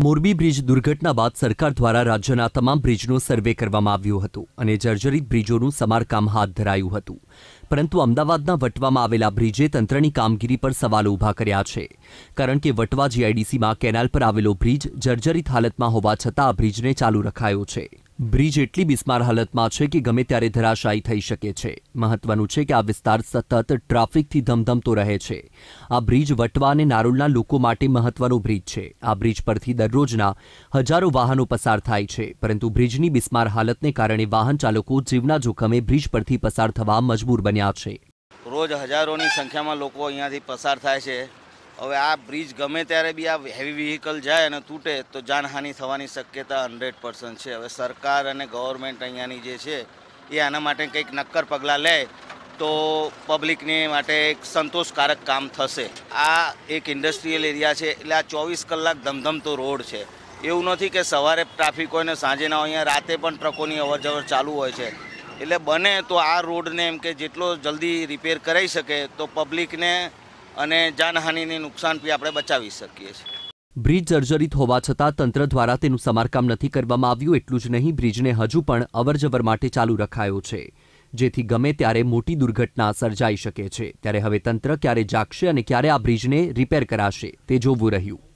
Morbi bridge દુર્ઘટના બાદ સરકાર દ્વારા રાજ્યના તમામ બ્રિજનો સર્વે કરવામાં આવ્યું હતું અને જર્જરિત બ્રિજોનું સમારકામ હાથ ધરાયું હતું પરંતુ અમદાવાદના વટવામાં આવેલા બ્રિજે તંત્રની કામગીરી પર સવાલો ઊભા કર્યા છે કારણ કે વટવા જીઆઈડીસીમાં કેનાલ પર આવેલો બ્રિજ જર્જરિત હાલતમાં હોવા છતાં આ બ્રિજને ચાલુ રખાયો છે બ્રિજ એટલી બિસ્માર હાલતમાં છે કે ગમે ત્યારે ધરાશાયી થઈ શકે છે મહત્વનું છે કે આ વિસ્તાર સતત ટ્રાફિકથી ધમધમતો રહે છે આ બ્રિજ વટવા અને નારોલના લોકો માટે મહત્વનો બ્રિજ છે આ બ્રિજ પરથી દરરોજના હજારો વાહનો પસાર થાય છે પરંતુ બ્રિજની બિસ્માર હાલતને કારણે વાહન ચાલકો જીવના જોખમે બ્રિજ પરથી પસાર થવા મજબૂર બન્યા છે રોજ હજારોની સંખ્યામાં લોકો અહીંયાથી પસાર થાય છે હવે આ બ્રિજ ગમે ત્યારે બી આ હેવી વ્હીકલ જાય અને તૂટે તો જાનહાનિ થવાની શક્યતા હન્ડ્રેડ પર્સન્ટ છે હવે સરકાર અને ગવર્મેન્ટ અહીંયાની જે છે એ આના માટે કંઈક નક્કર પગલાં લે તો પબ્લિકની માટે એક સંતોષકારક કામ થશે આ એક ઇન્ડસ્ટ્રીયલ એરિયા છે એટલે આ ચોવીસ કલાક ધમધમતો રોડ છે એવું નથી કે સવારે ટ્રાફિક હોય ને સાંજે ના હોય અહીંયા રાતે પણ ટ્રકોની અવરજવર ચાલુ હોય છે એટલે બને તો આ રોડને એમ કે જેટલો જલ્દી રિપેર કરાવી શકે તો પબ્લિકને અને નુકસાન નુકસાનથી આપણે બચાવી શકીએ છીએ બ્રિજ જર્જરિત હોવા છતાં તંત્ર દ્વારા તેનું સમારકામ નથી કરવામાં આવ્યું એટલું જ નહીં બ્રિજને હજુ પણ અવરજવર માટે ચાલુ રખાયો છે જેથી ગમે ત્યારે મોટી દુર્ઘટના સર્જાઈ શકે છે ત્યારે હવે તંત્ર ક્યારે જાગશે અને ક્યારે આ બ્રિજને રિપેર કરાશે તે જોવું રહ્યું